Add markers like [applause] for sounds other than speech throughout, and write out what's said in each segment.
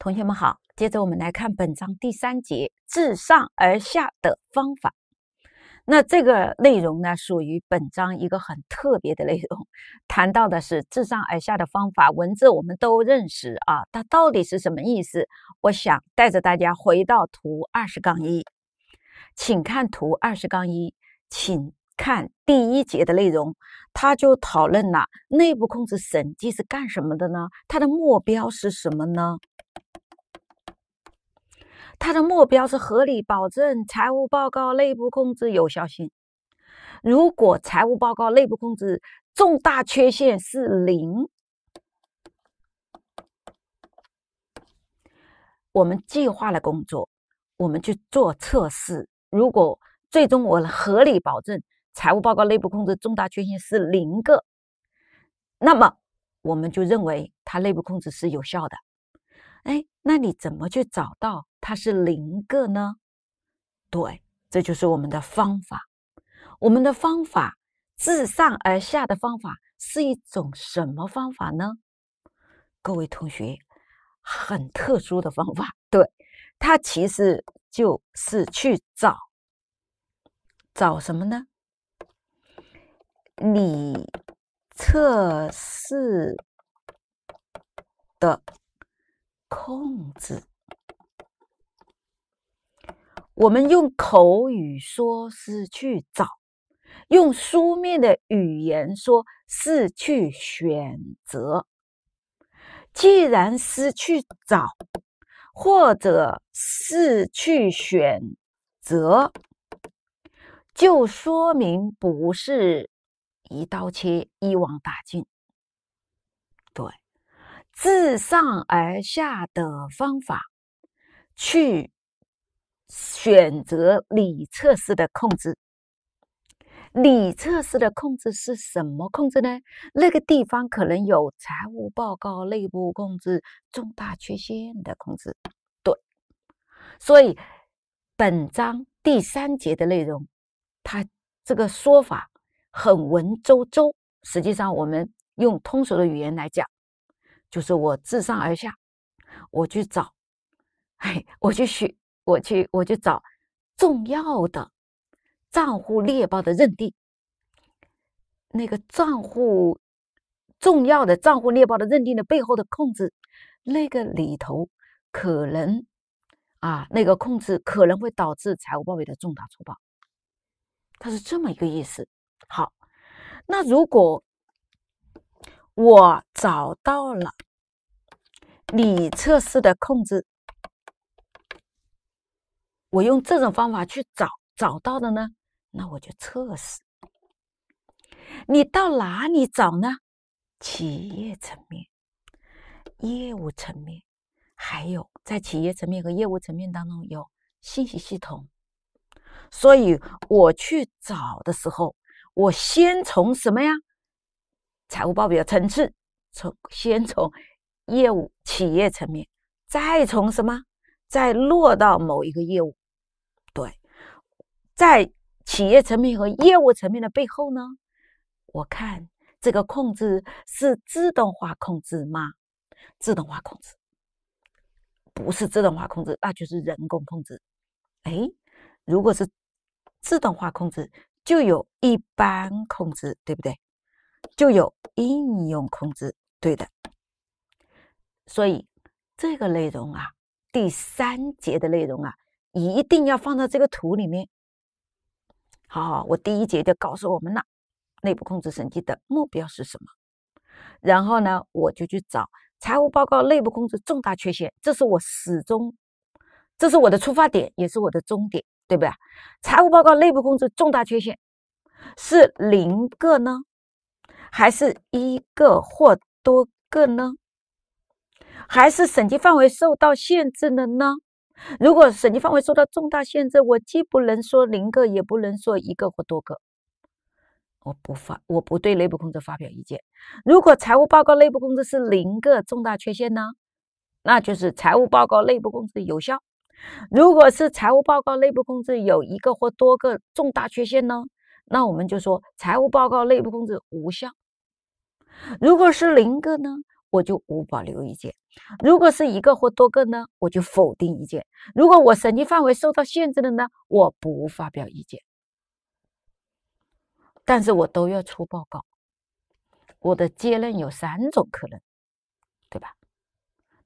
同学们好，接着我们来看本章第三节“自上而下的方法”。那这个内容呢，属于本章一个很特别的内容，[laughs] 谈到的是“自上而下的方法”。文字我们都认识啊，它到底是什么意思？我想带着大家回到图二十杠一，请看图二十杠一，请看第一节的内容，它就讨论了内部控制审计是干什么的呢？它的目标是什么呢？它的目标是合理保证财务报告内部控制有效性。如果财务报告内部控制重大缺陷是零，我们计划了工作，我们去做测试。如果最终我合理保证财务报告内部控制重大缺陷是零个，那么我们就认为它内部控制是有效的。哎，那你怎么去找到？它是零个呢？对，这就是我们的方法。我们的方法，自上而下的方法是一种什么方法呢？各位同学，很特殊的方法。对，它其实就是去找找什么呢？你测试的控制。我们用口语说是去找，用书面的语言说是去选择。既然是去找，或者是去选择，就说明不是一刀切、一网打尽。对，自上而下的方法去。选择里侧式的控制，里侧式的控制是什么控制呢？那个地方可能有财务报告、内部控制重大缺陷的控制。对，所以本章第三节的内容，它这个说法很文绉绉。实际上，我们用通俗的语言来讲，就是我自上而下，我去找，哎，我去学。我去，我去找重要的账户猎豹的认定，那个账户重要的账户猎豹的认定的背后的控制，那个里头可能啊，那个控制可能会导致财务报表的重大错报，它是这么一个意思。好，那如果我找到了你测试的控制。我用这种方法去找找到的呢，那我就测试。你到哪里找呢？企业层面、业务层面，还有在企业层面和业务层面当中有信息系统，所以我去找的时候，我先从什么呀？财务报表层次，从先从业务企业层面，再从什么，再落到某一个业务。对，在企业层面和业务层面的背后呢，我看这个控制是自动化控制吗？自动化控制不是自动化控制，那就是人工控制。哎，如果是自动化控制，就有一般控制，对不对？就有应用控制，对的。所以这个内容啊，第三节的内容啊。一定要放到这个图里面。好，我第一节就告诉我们了，内部控制审计的目标是什么？然后呢，我就去找财务报告内部控制重大缺陷，这是我始终，这是我的出发点，也是我的终点，对不对？财务报告内部控制重大缺陷是零个呢，还是一个或多个呢？还是审计范围受到限制了呢？如果审计范围受到重大限制，我既不能说零个，也不能说一个或多个，我不发，我不对内部控制发表意见。如果财务报告内部控制是零个重大缺陷呢，那就是财务报告内部控制有效；如果是财务报告内部控制有一个或多个重大缺陷呢，那我们就说财务报告内部控制无效。如果是零个呢？我就无保留意见。如果是一个或多个呢，我就否定意见。如果我审计范围受到限制了呢，我不发表意见。但是我都要出报告。我的结论有三种可能，对吧？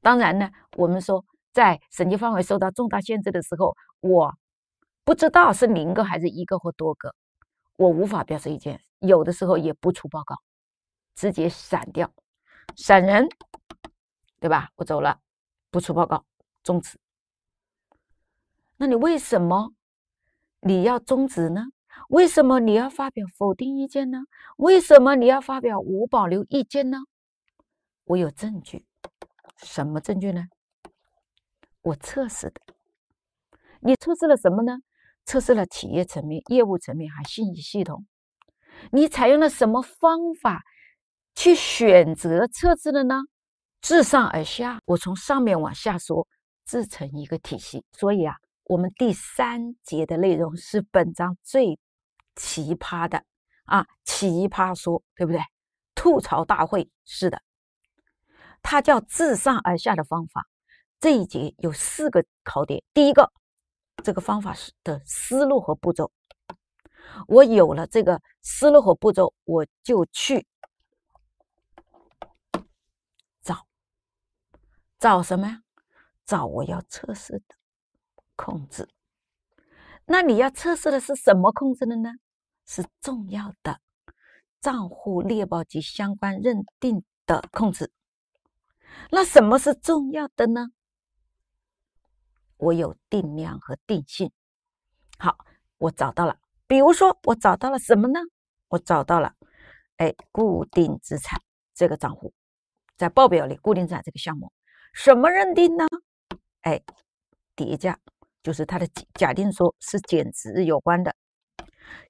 当然呢，我们说在审计范围受到重大限制的时候，我不知道是零个还是一个或多个，我无法表示意见。有的时候也不出报告，直接闪掉。闪人，对吧？我走了，不出报告，终止。那你为什么你要终止呢？为什么你要发表否定意见呢？为什么你要发表无保留意见呢？我有证据，什么证据呢？我测试的。你测试了什么呢？测试了企业层面、业务层面和信息系统。你采用了什么方法？去选择设子的呢？自上而下，我从上面往下说，自成一个体系。所以啊，我们第三节的内容是本章最奇葩的啊，奇葩说，对不对？吐槽大会是的，它叫自上而下的方法。这一节有四个考点。第一个，这个方法是的思路和步骤。我有了这个思路和步骤，我就去。找什么呀？找我要测试的控制。那你要测试的是什么控制的呢？是重要的账户列报及相关认定的控制。那什么是重要的呢？我有定量和定性。好，我找到了。比如说，我找到了什么呢？我找到了，哎，固定资产这个账户，在报表里，固定资产这个项目。什么认定呢？哎，叠加就是它的假定说是减值有关的，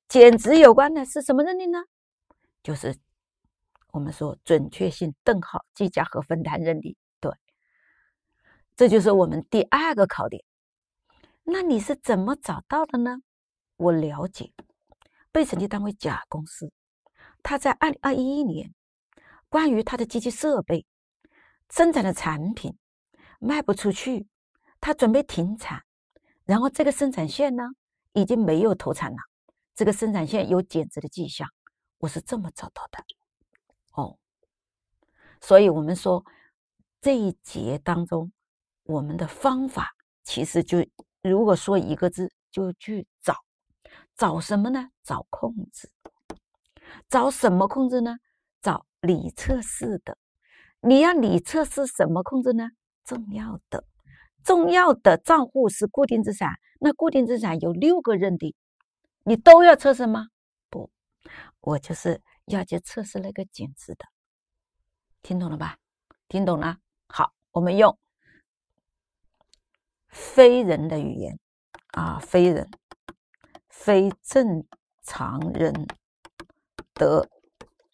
减值有关的是什么认定呢？就是我们说准确性等好计价和分摊认定，对。这就是我们第二个考点。那你是怎么找到的呢？我了解被审计单位甲公司，它在二零二一年关于它的机器设备。生产的产品卖不出去，他准备停产，然后这个生产线呢已经没有投产了，这个生产线有减值的迹象，我是这么找到的。哦，所以我们说这一节当中，我们的方法其实就如果说一个字，就去找，找什么呢？找控制，找什么控制呢？找里测试的。你要你测试什么控制呢？重要的，重要的账户是固定资产。那固定资产有六个认定，你都要测试吗？不，我就是要去测试那个减值的。听懂了吧？听懂了。好，我们用非人的语言啊，非人、非正常人的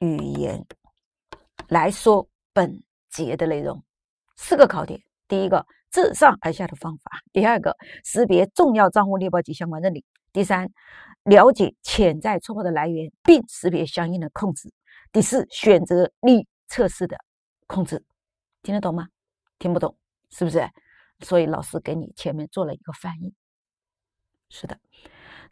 语言来说。本节的内容四个考点：第一个，自上而下的方法；第二个，识别重要账户、列报及相关认定；第三，了解潜在错误的来源并识别相应的控制；第四，选择力测试的控制。听得懂吗？听不懂是不是？所以老师给你前面做了一个翻译。是的，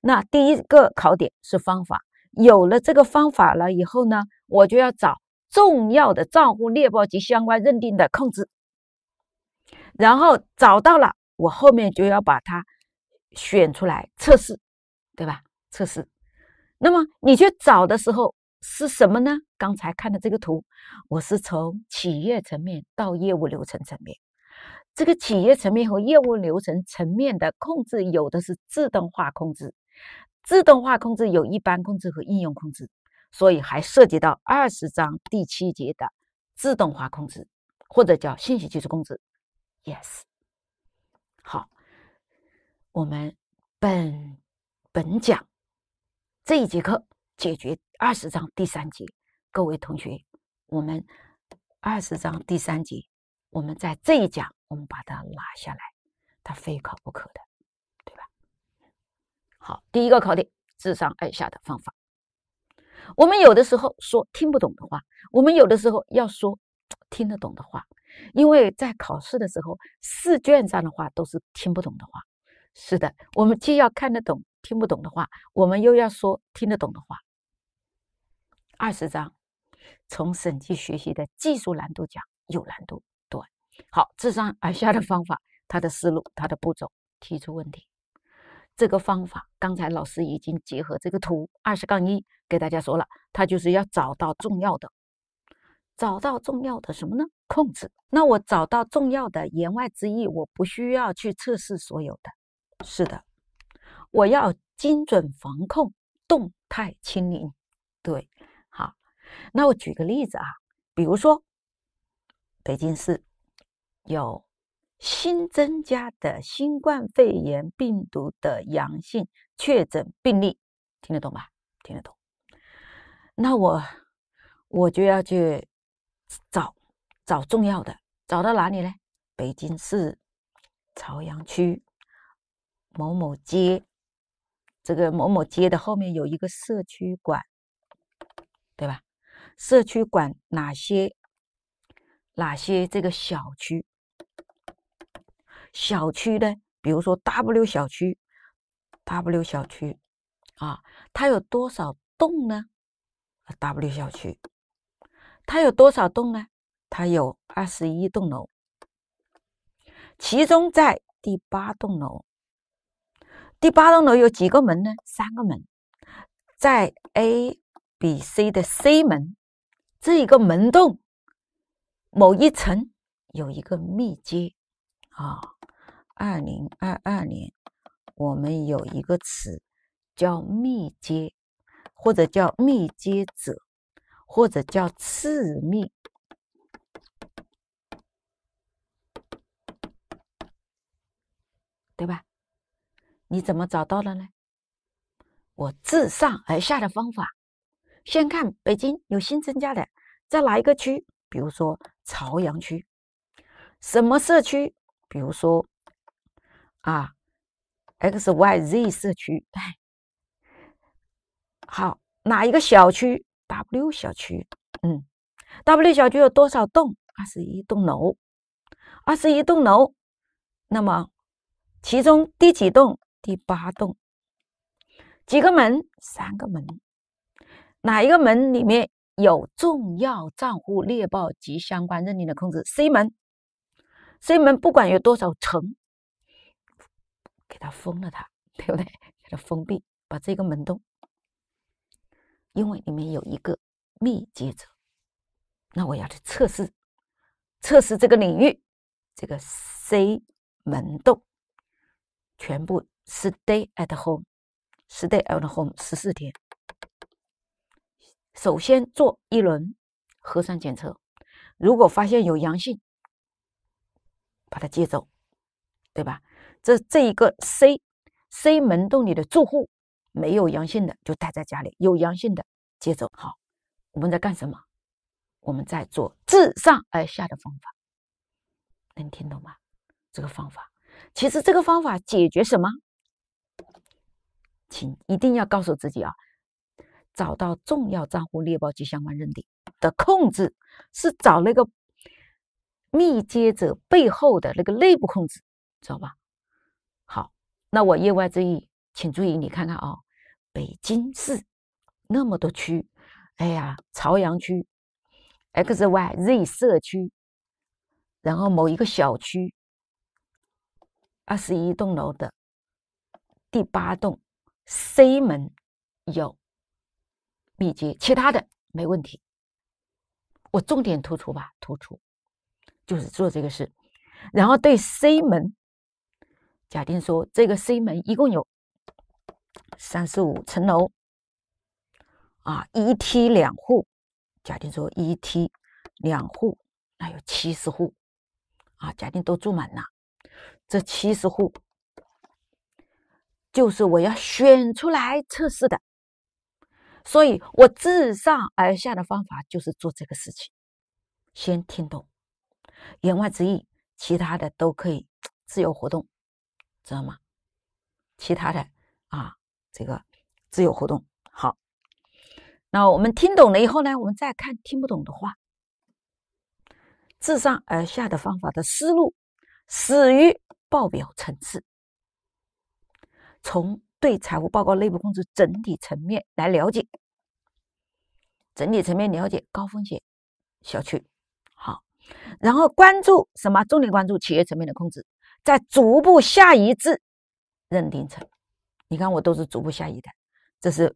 那第一个考点是方法。有了这个方法了以后呢，我就要找。重要的账户猎豹及相关认定的控制，然后找到了，我后面就要把它选出来测试，对吧？测试。那么你去找的时候是什么呢？刚才看的这个图，我是从企业层面到业务流程层面。这个企业层面和业务流程层面的控制，有的是自动化控制，自动化控制有一般控制和应用控制。所以还涉及到二十章第七节的自动化控制，或者叫信息技术控制。Yes，好，我们本本讲这一节课解决二十章第三节。各位同学，我们二十章第三节，我们在这一讲我们把它拿下来，它非考不可的，对吧？好，第一个考点，自上而下的方法。我们有的时候说听不懂的话，我们有的时候要说听得懂的话，因为在考试的时候，试卷上的话都是听不懂的话。是的，我们既要看得懂听不懂的话，我们又要说听得懂的话。二十章从审计学习的技术难度讲有难度，对，好，自上而下的方法，它的思路、它的步骤，提出问题。这个方法刚才老师已经结合这个图二十杠一。给大家说了，他就是要找到重要的，找到重要的什么呢？控制。那我找到重要的，言外之意，我不需要去测试所有的。是的，我要精准防控，动态清零。对，好。那我举个例子啊，比如说北京市有新增加的新冠肺炎病毒的阳性确诊病例，听得懂吧？听得懂。那我我就要去找找重要的，找到哪里呢？北京市朝阳区某某街，这个某某街的后面有一个社区馆，对吧？社区馆哪些哪些这个小区？小区呢？比如说 W 小区，W 小区啊，它有多少栋呢？W 小区，它有多少栋呢？它有二十一栋楼，其中在第八栋楼，第八栋楼有几个门呢？三个门，在 A、B、C 的 C 门这一个门洞，某一层有一个密接啊。二零二二年，我们有一个词叫密接。或者叫密接者，或者叫次密，对吧？你怎么找到的呢？我自上而下的方法，先看北京有新增加的在哪一个区，比如说朝阳区，什么社区，比如说啊，X Y Z 社区。[laughs] 好，哪一个小区？W 小区，嗯，W 小区有多少栋？二十一栋楼，二十一栋楼。那么，其中第几栋？第八栋。几个门？三个门。哪一个门里面有重要账户列报及相关认定的控制？C 门。C 门不管有多少层，给它封了它，对不对？给它封闭，把这个门洞。因为里面有一个密接者，那我要去测试，测试这个领域，这个 C 门洞全部 stay at home，stay at home 十四天，首先做一轮核酸检测，如果发现有阳性，把它接走，对吧？这这一个 C C 门洞里的住户。没有阳性的就待在家里，有阳性的接走。好，我们在干什么？我们在做自上而下的方法，能听懂吗？这个方法，其实这个方法解决什么？请一定要告诉自己啊，找到重要账户猎豹及相关认定的控制，是找那个密接者背后的那个内部控制，知道吧？好，那我言外之意。请注意，你看看啊，北京市那么多区，哎呀，朝阳区 x y z 社区，然后某一个小区，二十一栋楼的第八栋 c 门有密接，其他的没问题。我重点突出吧，突出就是做这个事，然后对 c 门，假定说这个 c 门一共有。三十五层楼啊，一梯两户，假定说一梯两户，那有七十户啊，假定都住满了，这七十户就是我要选出来测试的，所以我自上而下的方法就是做这个事情，先听懂，言外之意，其他的都可以自由活动，知道吗？其他的啊。这个自由活动好，那我们听懂了以后呢，我们再看听不懂的话，自上而下的方法的思路始于报表层次，从对财务报告内部控制整体层面来了解，整体层面了解高风险小区好，然后关注什么？重点关注企业层面的控制，再逐步下移至认定层。你看，我都是逐步下移的。这是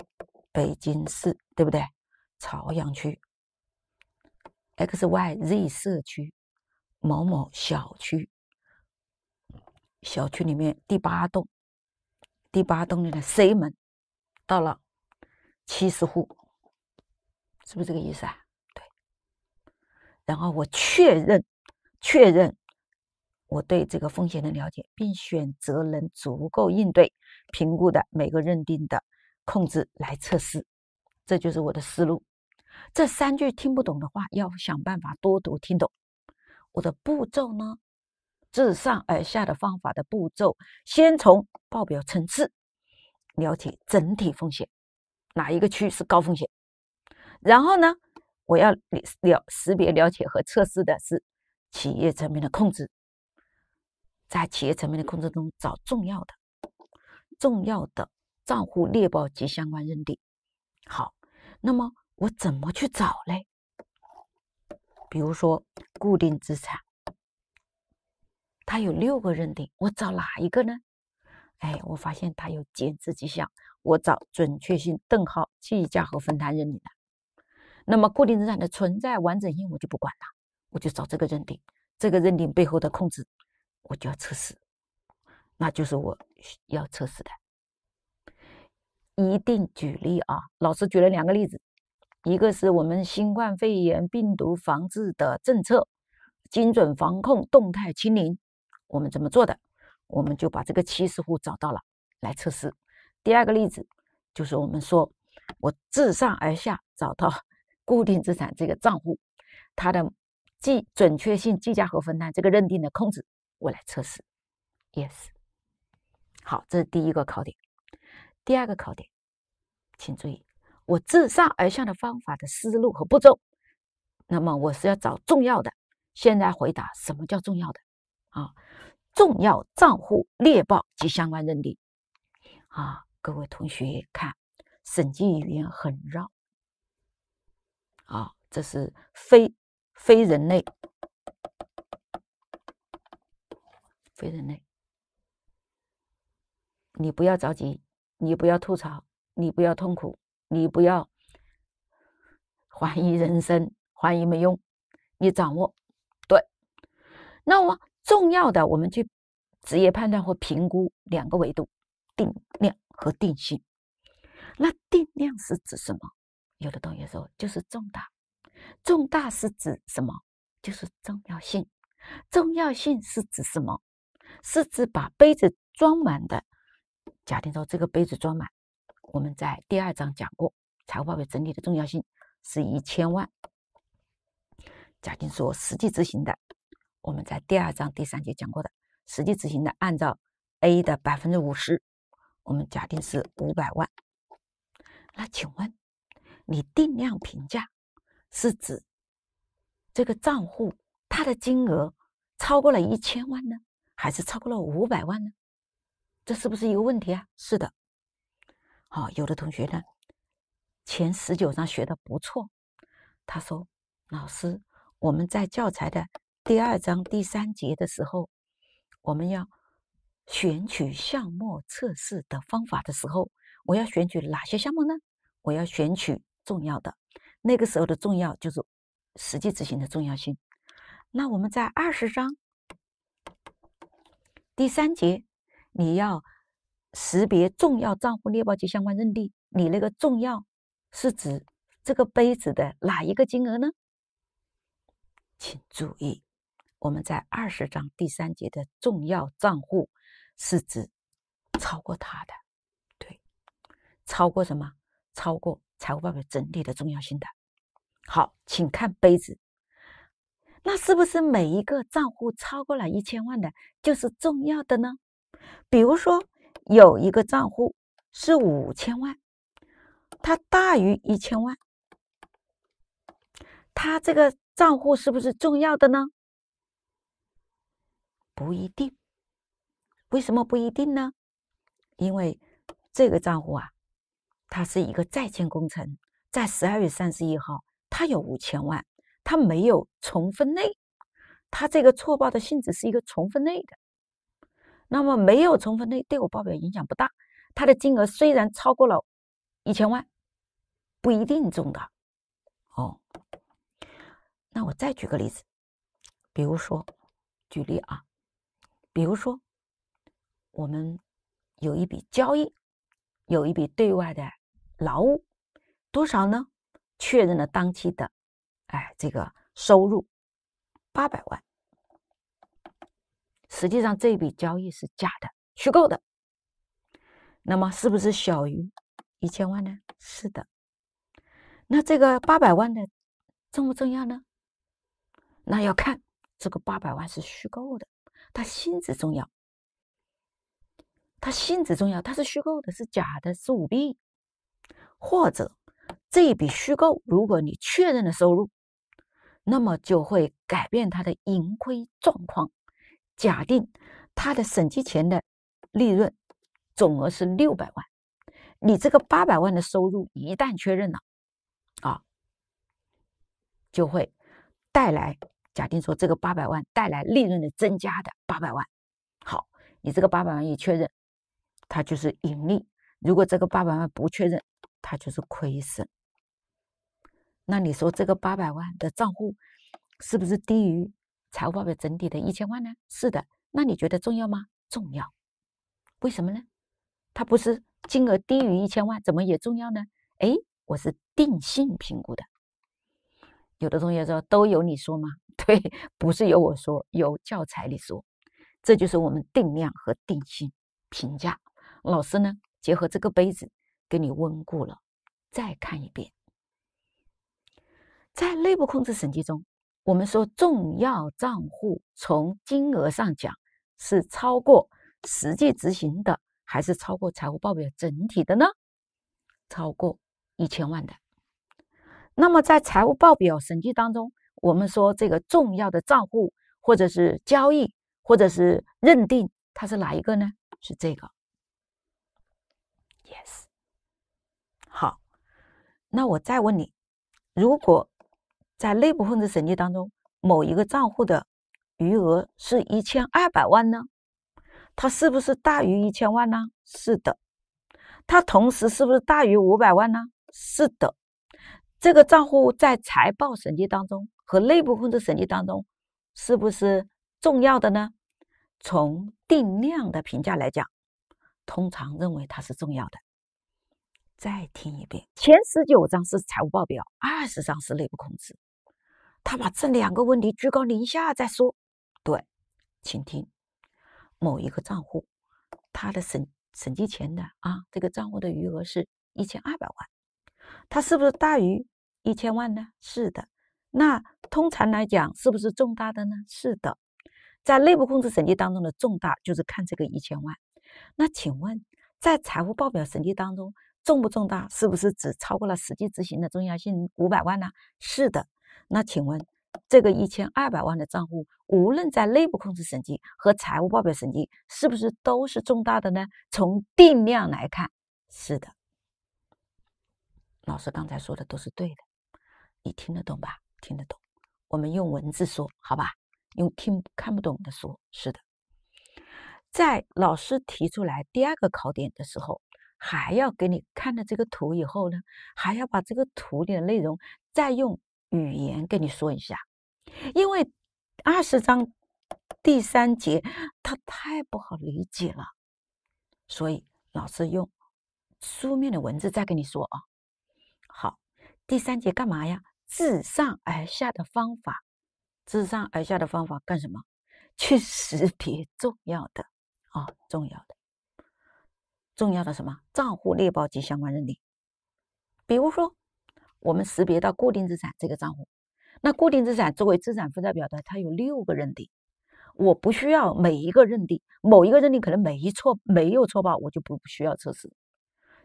北京市，对不对？朝阳区，X Y Z 社区，某某小区，小区里面第八栋，第八栋里的 C 门，到了七十户，是不是这个意思啊？对。然后我确认，确认我对这个风险的了解，并选择能足够应对。评估的每个认定的控制来测试，这就是我的思路。这三句听不懂的话，要想办法多读听懂。我的步骤呢，自上而下的方法的步骤，先从报表层次了解整体风险，哪一个区是高风险？然后呢，我要了识别、了解和测试的是企业层面的控制，在企业层面的控制中找重要的。重要的账户列报及相关认定。好，那么我怎么去找嘞？比如说固定资产，它有六个认定，我找哪一个呢？哎，我发现它有减值迹象，我找准确性、等号计价和分摊认定的。那么固定资产的存在完整性我就不管了，我就找这个认定，这个认定背后的控制我就要测试。那就是我要测试的，一定举例啊！老师举了两个例子，一个是我们新冠肺炎病毒防治的政策，精准防控、动态清零，我们怎么做的？我们就把这个七十户找到了来测试。第二个例子就是我们说，我自上而下找到 [laughs] 固定资产这个账户，它的记准确性、计价和分摊这个认定的控制，我来测试，yes。好，这是第一个考点。第二个考点，请注意我自上而下的方法的思路和步骤。那么我是要找重要的。现在回答什么叫重要的啊？重要账户列报及相关认定啊，各位同学看，审计语言很绕啊，这是非非人类，非人类。你不要着急，你不要吐槽，你不要痛苦，你不要怀疑人生，怀疑没用。你掌握对，那么重要的我们去职业判断和评估两个维度，定量和定性。那定量是指什么？有的同学说就是重大，重大是指什么？就是重要性，重要性是指什么？是指把杯子装满的。假定说这个杯子装满，我们在第二章讲过，财务报表整体的重要性是一千万。假定说实际执行的，我们在第二章第三节讲过的，实际执行的按照 A 的百分之五十，我们假定是五百万。那请问你定量评价是指这个账户它的金额超过了一千万呢，还是超过了五百万呢？这是不是一个问题啊？是的，好，有的同学呢，前十九章学的不错，他说：“老师，我们在教材的第二章第三节的时候，我们要选取项目测试的方法的时候，我要选取哪些项目呢？我要选取重要的。那个时候的重要就是实际执行的重要性。那我们在二十章第三节。”你要识别重要账户列报及相关认定，你那个重要是指这个杯子的哪一个金额呢？请注意，我们在二十章第三节的重要账户是指超过它的，对，超过什么？超过财务报表整体的重要性的好，请看杯子，那是不是每一个账户超过了一千万的就是重要的呢？比如说有一个账户是五千万，它大于一千万，它这个账户是不是重要的呢？不一定。为什么不一定呢？因为这个账户啊，它是一个在建工程，在十二月三十一号它有五千万，它没有重分类，它这个错报的性质是一个重分类的。那么没有充分对对我报表影响不大，它的金额虽然超过了一千万，不一定中的。哦。那我再举个例子，比如说，举例啊，比如说，我们有一笔交易，有一笔对外的劳务，多少呢？确认了当期的，哎，这个收入八百万。实际上，这笔交易是假的、虚构的。那么，是不是小于一千万呢？是的。那这个八百万的重不重要呢？那要看这个八百万是虚构的，它性质重要，它性质重要，它是虚构的，是假的，是舞弊。或者这一笔虚构，如果你确认了收入，那么就会改变它的盈亏状况。假定他的审计前的利润总额是六百万，你这个八百万的收入一旦确认了，啊，就会带来假定说这个八百万带来利润的增加的八百万。好，你这个八百万一确认，它就是盈利；如果这个八百万不确认，它就是亏损。那你说这个八百万的账户是不是低于？财务报表整体的一千万呢？是的，那你觉得重要吗？重要。为什么呢？它不是金额低于一千万，怎么也重要呢？哎，我是定性评估的。有的同学说，都由你说吗？[laughs] 对，不是由我说，由教材里说。这就是我们定量和定性评价。老师呢，结合这个杯子给你温故了，再看一遍。在内部控制审计中。我们说重要账户从金额上讲是超过实际执行的，还是超过财务报表整体的呢？超过一千万的。那么在财务报表审计当中，我们说这个重要的账户或者是交易或者是认定它是哪一个呢？是这个。Yes。好，那我再问你，如果？在内部控制审计当中，某一个账户的余额是一千二百万呢？它是不是大于一千万呢？是的。它同时是不是大于五百万呢？是的。这个账户在财报审计当中和内部控制审计当中是不是重要的呢？从定量的评价来讲，通常认为它是重要的。再听一遍：前十九章是财务报表，二十章是内部控制。他把这两个问题居高临下再说，对，请听某一个账户，他的审审计前的啊，这个账户的余额是一千二百万，它是不是大于一千万呢？是的，那通常来讲是不是重大的呢？是的，在内部控制审计当中的重大就是看这个一千万。那请问在财务报表审计当中重不重大？是不是只超过了实际执行的重要性五百万呢？是的。那请问，这个一千二百万的账户，无论在内部控制审计和财务报表审计，是不是都是重大的呢？从定量来看，是的。老师刚才说的都是对的，你听得懂吧？听得懂。我们用文字说，好吧？用听看不懂的说，是的。在老师提出来第二个考点的时候，还要给你看了这个图以后呢，还要把这个图里的内容再用。语言跟你说一下，因为二十章第三节它太不好理解了，所以老师用书面的文字再跟你说啊。好，第三节干嘛呀？自上而下的方法，自上而下的方法干什么？去识别重要的啊，重要的，重要的什么账户列报及相关认定，比如说。我们识别到固定资产这个账户，那固定资产作为资产负债表的，它有六个认定，我不需要每一个认定，某一个认定可能没错，没有错报，我就不需要测试。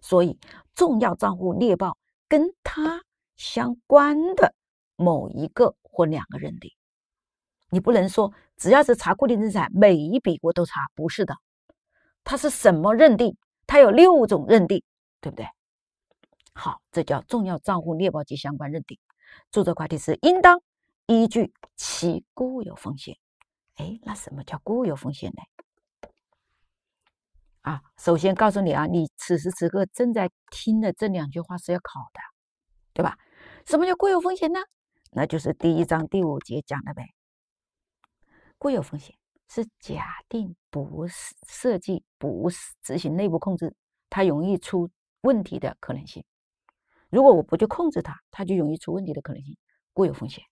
所以重要账户列报跟它相关的某一个或两个认定，你不能说只要是查固定资产，每一笔我都查，不是的。它是什么认定？它有六种认定，对不对？好，这叫重要账户列报及相关认定。注册会计师应当依据其固有风险。哎，那什么叫固有风险呢？啊，首先告诉你啊，你此时此刻正在听的这两句话是要考的，对吧？什么叫固有风险呢？那就是第一章第五节讲的呗。固有风险是假定不设计、不执行内部控制，它容易出问题的可能性。如果我不去控制它，它就容易出问题的可能性，固有风险，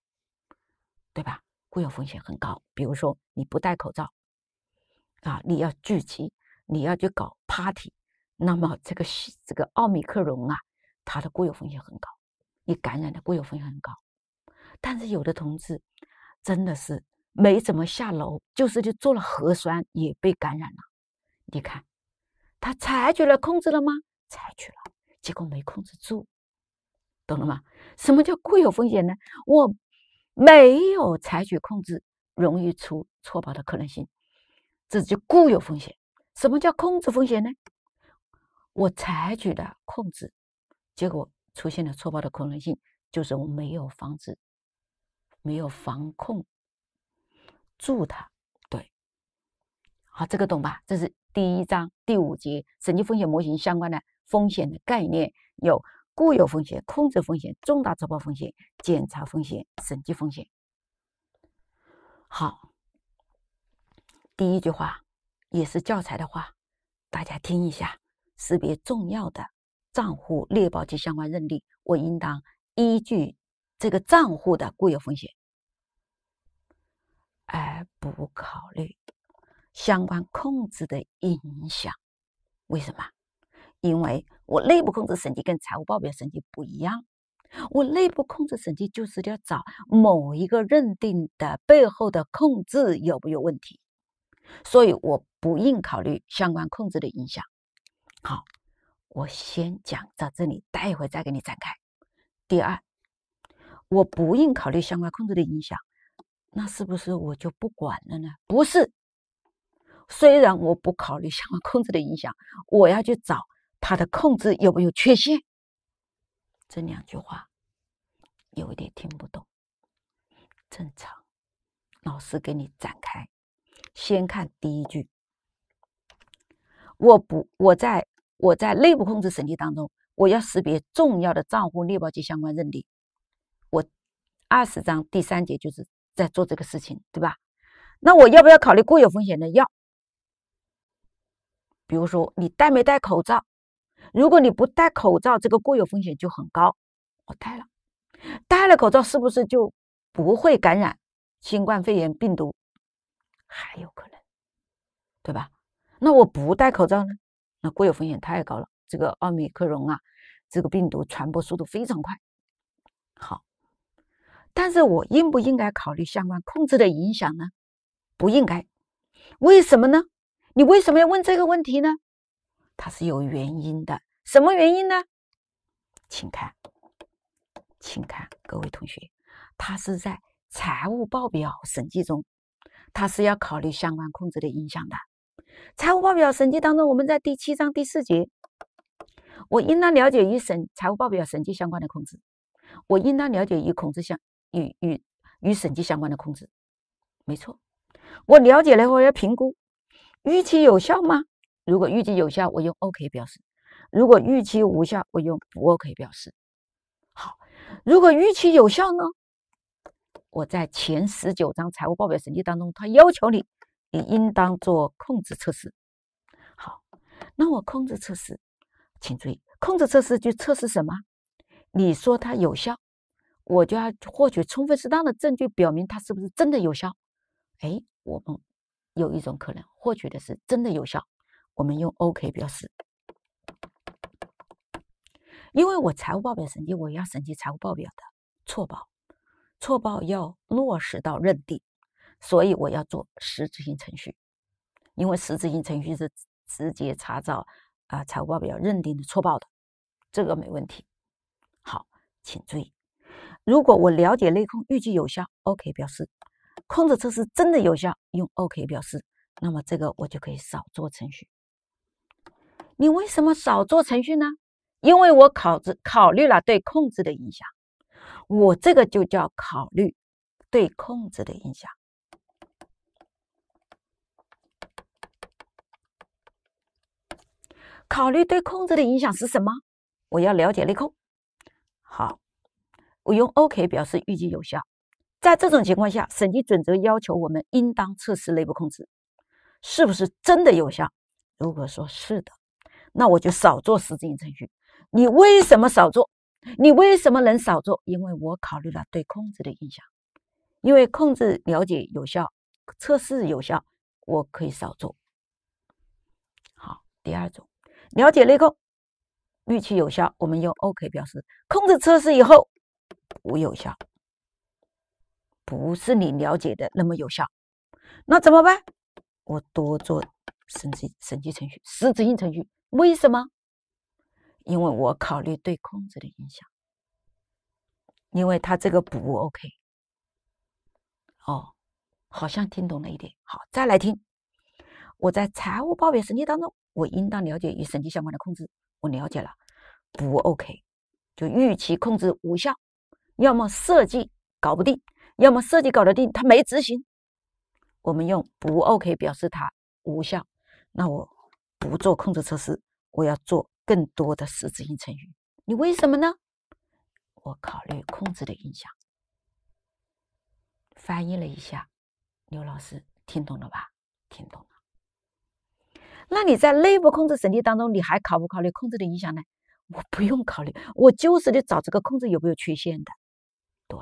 对吧？固有风险很高。比如说你不戴口罩，啊，你要聚集，你要去搞 party，那么这个这个奥密克戎啊，它的固有风险很高，你感染的固有风险很高。但是有的同志真的是没怎么下楼，就是去做了核酸也被感染了。你看，他采取了控制了吗？采取了，结果没控制住。懂了吗？什么叫固有风险呢？我没有采取控制，容易出错保的可能性，这就固有风险。什么叫控制风险呢？我采取的控制，结果出现了错保的可能性，就是我没有防止，没有防控住它。对，好，这个懂吧？这是第一章第五节审计风险模型相关的风险的概念有。固有风险、控制风险、重大错报风险、检查风险、审计风险。好，第一句话也是教材的话，大家听一下：识别重要的账户、列报及相关认定，我应当依据这个账户的固有风险，而不考虑相关控制的影响。为什么？因为我内部控制审计跟财务报表审计不一样，我内部控制审计就是要找某一个认定的背后的控制有没有问题，所以我不应考虑相关控制的影响。好，我先讲到这里，待会再给你展开。第二，我不应考虑相关控制的影响，那是不是我就不管了呢？不是，虽然我不考虑相关控制的影响，我要去找。它的控制有没有缺陷？这两句话有一点听不懂，正常。老师给你展开，先看第一句。我不，我在我在内部控制审计当中，我要识别重要的账户、内报及相关认定。我二十章第三节就是在做这个事情，对吧？那我要不要考虑固有风险的？要。比如说，你戴没戴口罩？如果你不戴口罩，这个固有风险就很高。我戴了，戴了口罩是不是就不会感染新冠肺炎病毒？还有可能，对吧？那我不戴口罩呢？那固有风险太高了。这个奥密克戎啊，这个病毒传播速度非常快。好，但是我应不应该考虑相关控制的影响呢？不应该。为什么呢？你为什么要问这个问题呢？它是有原因的，什么原因呢？请看，请看各位同学，它是在财务报表审计中，它是要考虑相关控制的影响的。财务报表审计当中，我们在第七章第四节，我应当了解与审财务报表审计相关的控制，我应当了解与控制相与与与审计相关的控制，没错，我了解了后要评估预期有效吗？如果预计有效，我用 OK 表示；如果预期无效，我用不 OK 表示。好，如果预期有效呢？我在前十九章财务报表审计当中，他要求你，你应当做控制测试。好，那我控制测试，请注意，控制测试就测试什么？你说它有效，我就要获取充分适当的证据，表明它是不是真的有效。哎，我们有一种可能，获取的是真的有效。我们用 OK 表示，因为我财务报表审计，我要审计财务报表的错报，错报要落实到认定，所以我要做实质性程序，因为实质性程序是直接查找啊财务报表认定的错报的，这个没问题。好，请注意，如果我了解内控预计有效，OK 表示，控制测试真的有效，用 OK 表示，那么这个我就可以少做程序。你为什么少做程序呢？因为我考制考虑了对控制的影响。我这个就叫考虑对控制的影响。考虑对控制的影响是什么？我要了解内控。好，我用 OK 表示预计有效。在这种情况下，审计准则要求我们应当测试内部控制是不是真的有效。如果说是的。那我就少做实质性程序。你为什么少做？你为什么能少做？因为我考虑了对控制的影响，因为控制了解有效、测试有效，我可以少做。好，第二种，了解内控预期有效，我们用 OK 表示。控制测试以后无有效，不是你了解的那么有效，那怎么办？我多做审计审计程序、实质性程序。为什么？因为我考虑对控制的影响，因为他这个不 OK。哦，好像听懂了一点。好，再来听。我在财务报表审计当中，我应当了解与审计相关的控制。我了解了，不 OK，就预期控制无效，要么设计搞不定，要么设计搞得定，他没执行。我们用不 OK 表示它无效。那我。不做控制测试，我要做更多的实质性程序。你为什么呢？我考虑控制的影响。翻译了一下，刘老师听懂了吧？听懂了。那你在内部控制审计当中，你还考不考虑控制的影响呢？我不用考虑，我就是得找这个控制有没有缺陷的。对，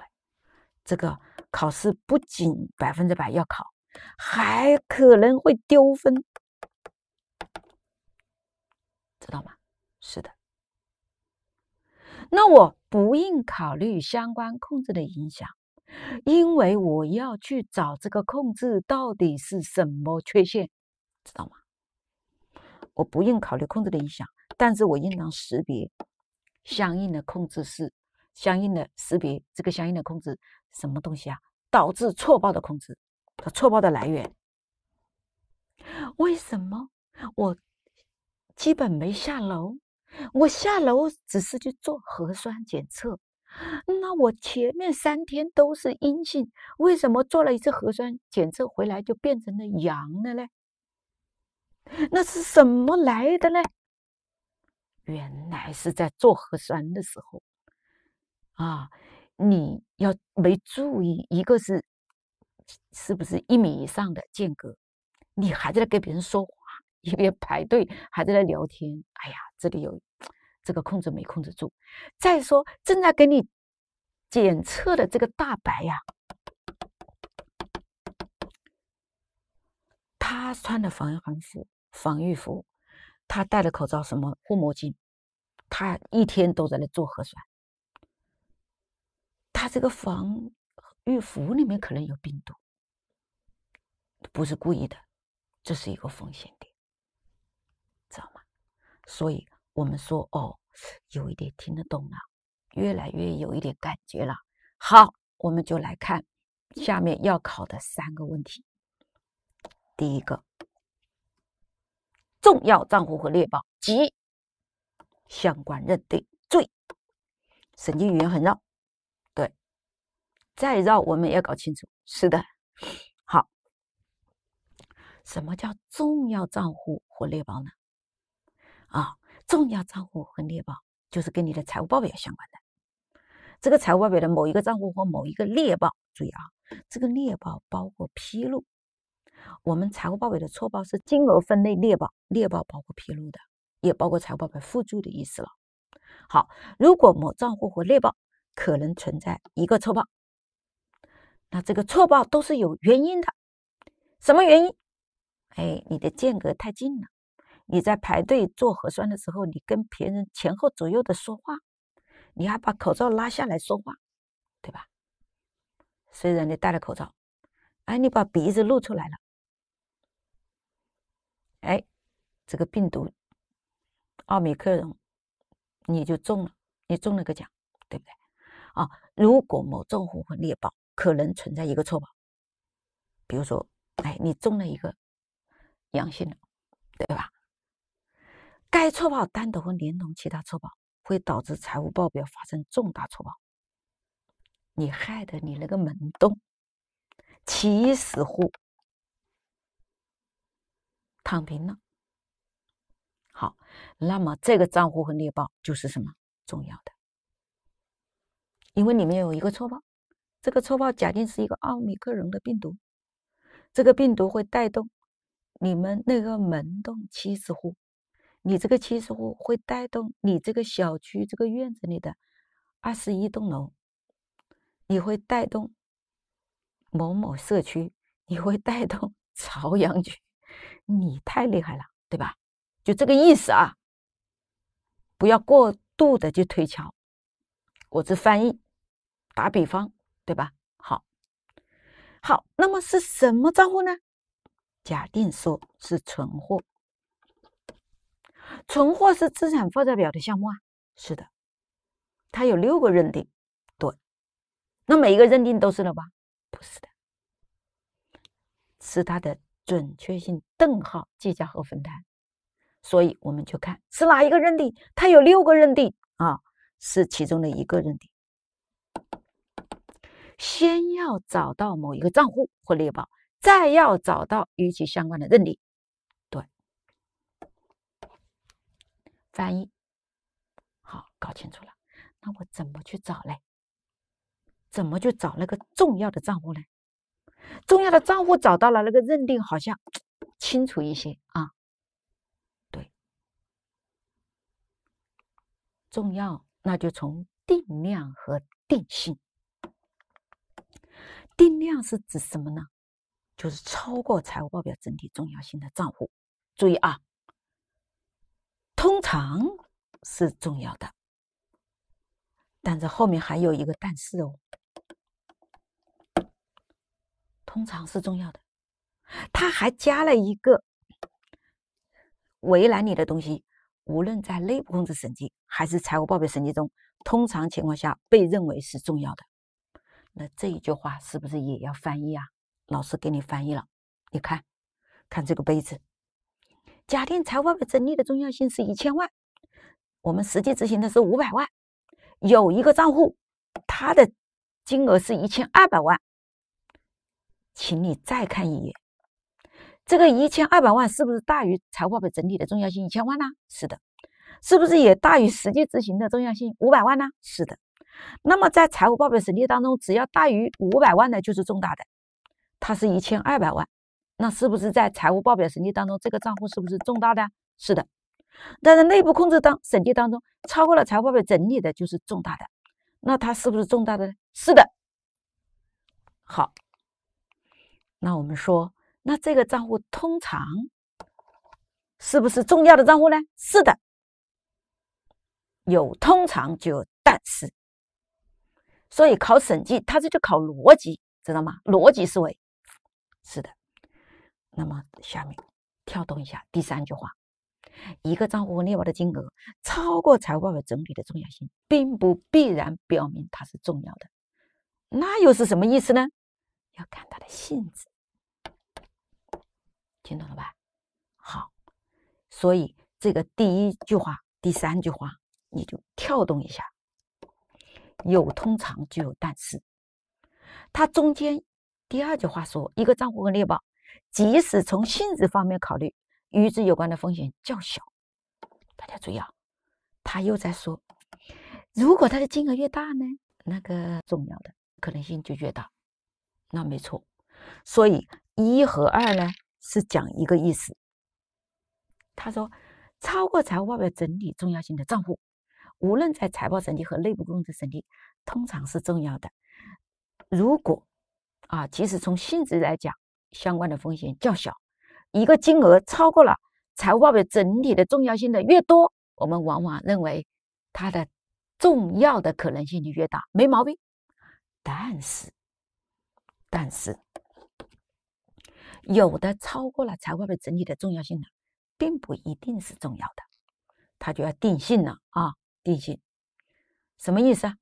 这个考试不仅百分之百要考，还可能会丢分。知道吗？是的，那我不应考虑相关控制的影响，因为我要去找这个控制到底是什么缺陷，知道吗？我不应考虑控制的影响，但是我应当识别相应的控制是相应的识别这个相应的控制什么东西啊？导致错报的控制和错报的来源，为什么我？基本没下楼，我下楼只是去做核酸检测。那我前面三天都是阴性，为什么做了一次核酸检测回来就变成了阳了呢？那是什么来的呢？原来是在做核酸的时候，啊，你要没注意，一个是是不是一米以上的间隔，你还在跟别人说话。一边 [laughs] 排队，还在那聊天。哎呀，这里有这个控制没控制住。再说，正在给你检测的这个大白呀，他穿的防寒服、防御服，他戴了口罩、什么护目镜，他一天都在那做核酸。他这个防御服里面可能有病毒，不是故意的，这是一个风险点。所以我们说哦，有一点听得懂了，越来越有一点感觉了。好，我们就来看下面要考的三个问题。第一个，重要账户和猎豹及相关认定罪，神经语言很绕，对，再绕，我们也要搞清楚。是的，好，什么叫重要账户和猎豹呢？啊，重要账户和列报就是跟你的财务报表相关的，这个财务报表的某一个账户或某一个列报，注意啊，这个列报包括披露，我们财务报表的错报是金额分类列报，列报包括披露的，也包括财务报表附注的意思了。好，如果某账户或列报可能存在一个错报，那这个错报都是有原因的，什么原因？哎，你的间隔太近了。你在排队做核酸的时候，你跟别人前后左右的说话，你还把口罩拉下来说话，对吧？虽然你戴了口罩，哎，你把鼻子露出来了，哎，这个病毒奥密克戎你就中了，你中了个奖，对不对？啊，如果某种红或猎豹可能存在一个错保，比如说，哎，你中了一个阳性了，对吧？该错报单独和连同其他错报会导致财务报表发生重大错报，你害得你那个门洞七十户躺平了。好，那么这个账户和列报就是什么重要的？因为里面有一个错报，这个错报假定是一个奥密克戎的病毒，这个病毒会带动你们那个门洞七十户。你这个七十户会带动你这个小区这个院子里的二十一栋楼，你会带动某某社区，你会带动 [laughs] 朝阳区，你太厉害了，对吧？就这个意思啊，不要过度的去推敲，我这翻译打比方，对吧？好，好，那么是什么账户呢？假定说是存货。存货是资产负债表的项目啊，是的，它有六个认定，对，那每一个认定都是了吧？不是的，是它的准确性、等号计价和分摊，所以我们就看是哪一个认定，它有六个认定啊，是其中的一个认定，先要找到某一个账户或列报，再要找到与其相关的认定。翻译好，搞清楚了。那我怎么去找嘞？怎么去找那个重要的账户呢？重要的账户找到了，那个认定好像清楚一些啊。对，重要那就从定量和定性。定量是指什么呢？就是超过财务报表整体重要性的账户。注意啊。通常是重要的，但是后面还有一个但是哦。通常是重要的，它还加了一个为难你的东西。无论在内部控制审计还是财务报表审计中，通常情况下被认为是重要的。那这一句话是不是也要翻译啊？老师给你翻译了，你看看这个杯子。家庭财务报表整理的重要性是一千万，我们实际执行的是五百万。有一个账户，它的金额是一千二百万。请你再看一眼，这个一千二百万是不是大于财务报表整体的重要性一千万呢？是的。是不是也大于实际执行的重要性五百万呢？是的。那么在财务报表审计当中，只要大于五百万的，就是重大的。它是一千二百万。那是不是在财务报表审计当中，这个账户是不是重大的？是的。但是内部控制当审计当中超过了财务报表整理的，就是重大的。那它是不是重大的？是的。好，那我们说，那这个账户通常是不是重要的账户呢？是的。有通常就有但是，所以考审计，它这就考逻辑，知道吗？逻辑思维是的。那么下面跳动一下第三句话，一个账户和列豹的金额超过财务报表整体的重要性，并不必然表明它是重要的。那又是什么意思呢？要看它的性质，听懂了吧？好，所以这个第一句话、第三句话，你就跳动一下。有通常就有但是，它中间第二句话说一个账户和猎豹。即使从性质方面考虑，与之有关的风险较小。大家注意啊，他又在说，如果它的金额越大呢，那个重要的可能性就越大。那没错，所以一和二呢是讲一个意思。他说，超过财务报表整体重要性的账户，无论在财报审计和内部控制审计，通常是重要的。如果啊，即使从性质来讲，相关的风险较小，一个金额超过了财务报表整体的重要性的越多，我们往往认为它的重要的可能性就越大，没毛病。但是，但是有的超过了财务报表整体的重要性的，并不一定是重要的，它就要定性了啊，定性什么意思啊？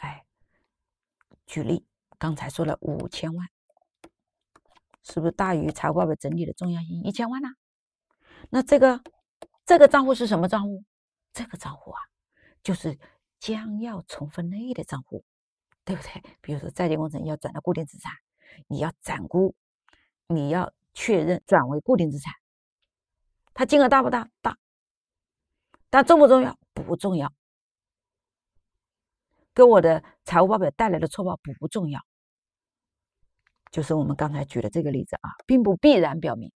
哎，举例，刚才说了五千万。是不是大于财务报表整体的重要性一千万呢？那这个这个账户是什么账户？这个账户啊，就是将要重分类的账户，对不对？比如说在建工程要转到固定资产，你要暂估，你要确认转为固定资产，它金额大不大？大，但重不重要？不重要，给我的财务报表带来的错报不重要。就是我们刚才举的这个例子啊，并不必然表明。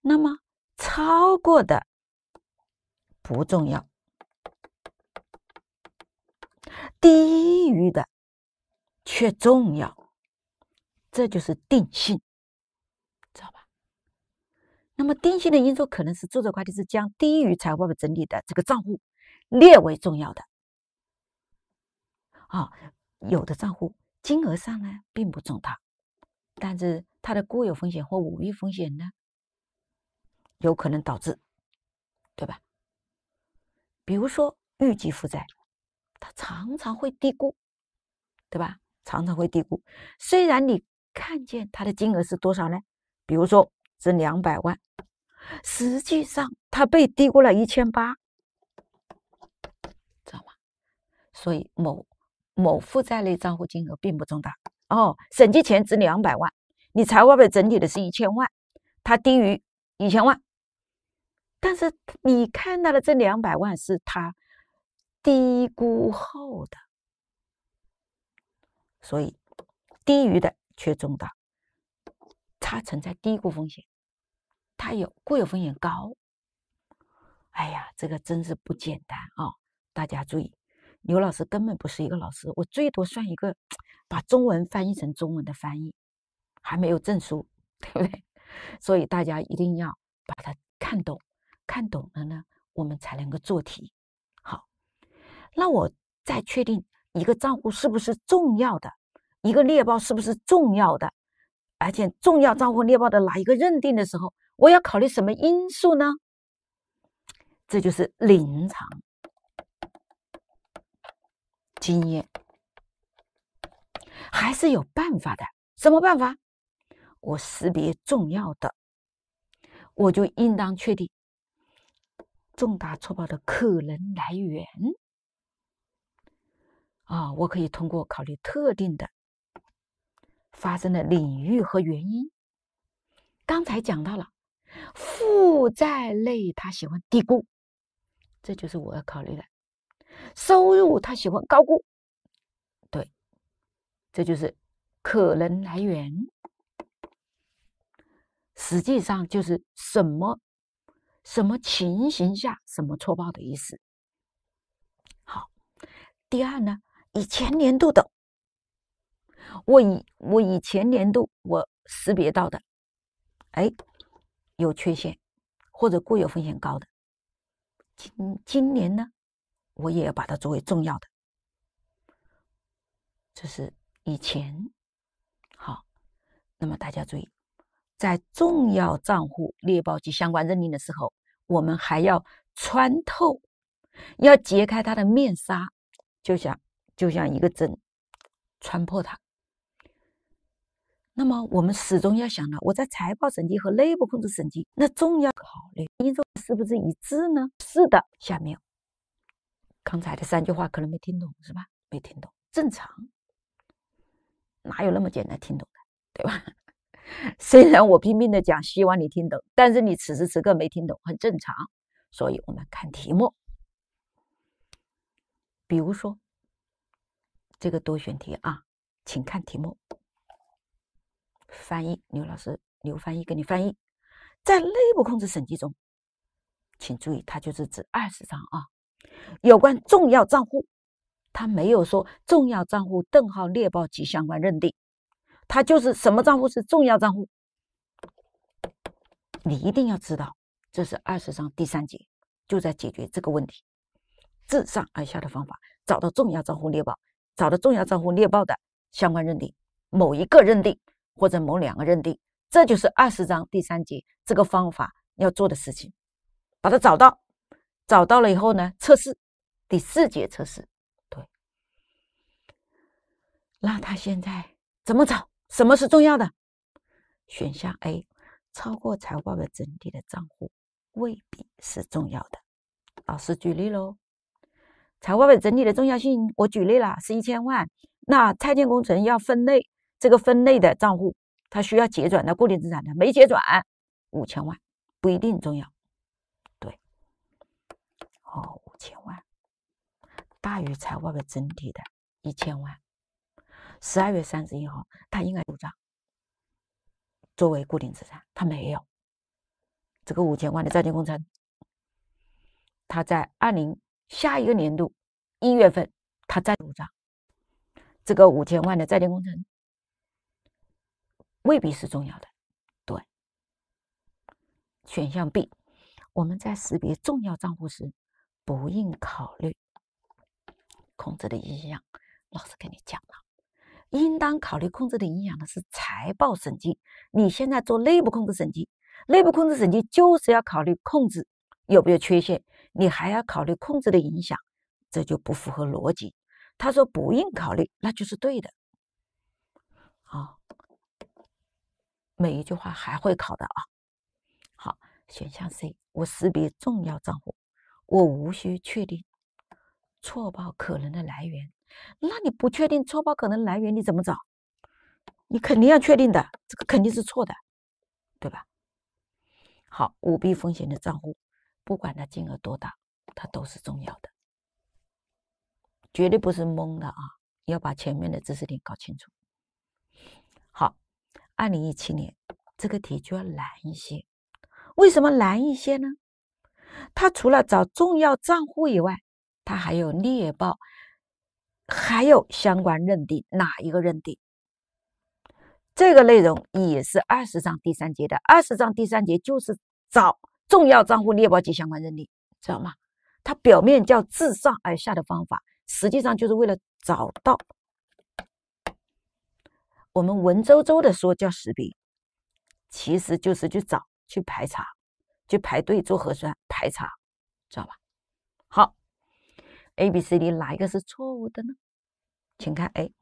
那么超过的不重要，低于的却重要，这就是定性，知道吧？那么定性的因素可能是注册会计师将低于财务报表整理的这个账户列为重要的啊，有的账户。金额上呢，并不重大，但是它的固有风险或五弊风险呢，有可能导致，对吧？比如说预计负债，它常常会低估，对吧？常常会低估。虽然你看见它的金额是多少呢？比如说是两百万，实际上它被低估了一千八，知道吗？所以某。某负债类账户金额并不重大哦，审计前值两百万，你财务表整体的是一千万，它低于一千万，但是你看到的这两百万是它低估后的，所以低于的却重大，它存在低估风险，它有固有风险高，哎呀，这个真是不简单啊，大家注意。刘老师根本不是一个老师，我最多算一个把中文翻译成中文的翻译，还没有证书，对不对？[laughs] 所以大家一定要把它看懂，看懂了呢，我们才能够做题。好，那我再确定一个账户是不是重要的，一个猎豹是不是重要的，而且重要账户猎豹的哪一个认定的时候，我要考虑什么因素呢？这就是临场。经验还是有办法的，什么办法？我识别重要的，我就应当确定重大错报的可能来源。啊，我可以通过考虑特定的发生的领域和原因。刚才讲到了负债类，他喜欢低估，这就是我要考虑的。收入他喜欢高估，对，这就是可能来源。实际上就是什么什么情形下什么错报的意思。好，第二呢，以前年度的，我以我以前年度我识别到的，哎，有缺陷或者固有风险高的，今今年呢？我也要把它作为重要的，这是以前好。那么大家注意，在重要账户列报及相关认定的时候，我们还要穿透，要揭开它的面纱，就像就像一个针穿破它。那么我们始终要想到，我在财报审计和内部控制审计那重要考虑因素是不是一致呢？是的，下面。刚才的三句话可能没听懂，是吧？没听懂，正常，哪有那么简单听懂，的，对吧？[laughs] 虽然我拼命的讲，希望你听懂，但是你此时此刻没听懂，很正常。所以我们看题目，比如说这个多选题啊，请看题目，翻译刘老师刘翻译给你翻译，在内部控制审计中，请注意，它就是指二十章啊。有关重要账户，他没有说重要账户邓号猎豹及相关认定，他就是什么账户是重要账户，你一定要知道，这是二十章第三节就在解决这个问题，自上而下的方法找到重要账户猎豹，找到重要账户猎豹的相关认定，某一个认定或者某两个认定，这就是二十章第三节这个方法要做的事情，把它找到。找到了以后呢，测试第四节测试，对。那他现在怎么找？什么是重要的？选项 A，超过财务报表整体的账户未必是重要的。老师举例喽，财务报表整体的重要性我举例了，是一千万。那拆建工程要分类，这个分类的账户，它需要结转的固定资产的没结转，五千万不一定重要。哦，五千万大于财务部整体的一千万。十二月三十一号，他应该入账作为固定资产，他没有这个五千万的在建工程。他在二零下一个年度一月份，他再入账这个五千万的在建工程，未必是重要的。对，选项 B，我们在识别重要账户时。不应考虑控制的影响，老师跟你讲了，应当考虑控制的影响的是财报审计。你现在做内部控制审计，内部控制审计就是要考虑控制有没有缺陷，你还要考虑控制的影响，这就不符合逻辑。他说不应考虑，那就是对的。好，每一句话还会考的啊。好，选项 C，我识别重要账户。我无需确定错报可能的来源，那你不确定错报可能来源，你怎么找？你肯定要确定的，这个肯定是错的，对吧？好，舞弊风险的账户，不管它金额多大，它都是重要的，绝对不是蒙的啊！要把前面的知识点搞清楚。好，二零一七年这个题就要难一些，为什么难一些呢？他除了找重要账户以外，他还有猎豹，还有相关认定，哪一个认定？这个内容也是二十章第三节的。二十章第三节就是找重要账户、猎豹及相关认定，知道吗？它表面叫自上而下的方法，实际上就是为了找到我们文绉绉的说叫识别，其实就是去找去排查。去排队做核酸排查，知道吧？好，A、B、C、D 哪一个是错误的呢？请看 A，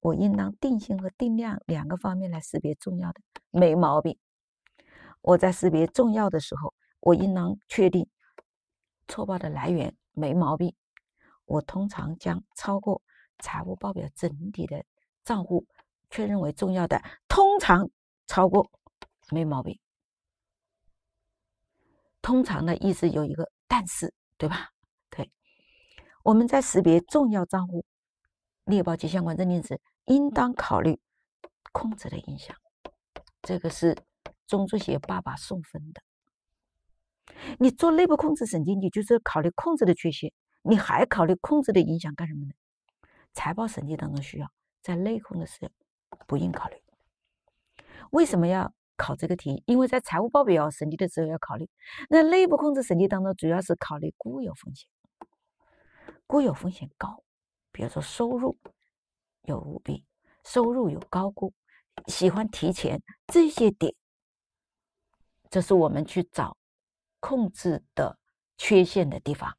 我应当定性和定量两个方面来识别重要的，没毛病。我在识别重要的时候，我应当确定错报的来源，没毛病。我通常将超过财务报表整体的账户确认为重要的，通常超过，没毛病。通常的意思有一个但是，对吧？对，我们在识别重要账户、列报及相关认定时，应当考虑控制的影响。这个是中注协爸爸送分的。你做内部控制审计，你就是考虑控制的缺陷，你还考虑控制的影响干什么呢？财报审计当中需要，在内控的时候不应考虑。为什么要？考这个题，因为在财务报表审计的时候要考虑，那内部控制审计当中主要是考虑固有风险，固有风险高，比如说收入有舞弊，收入有高估，喜欢提前这些点，这是我们去找控制的缺陷的地方。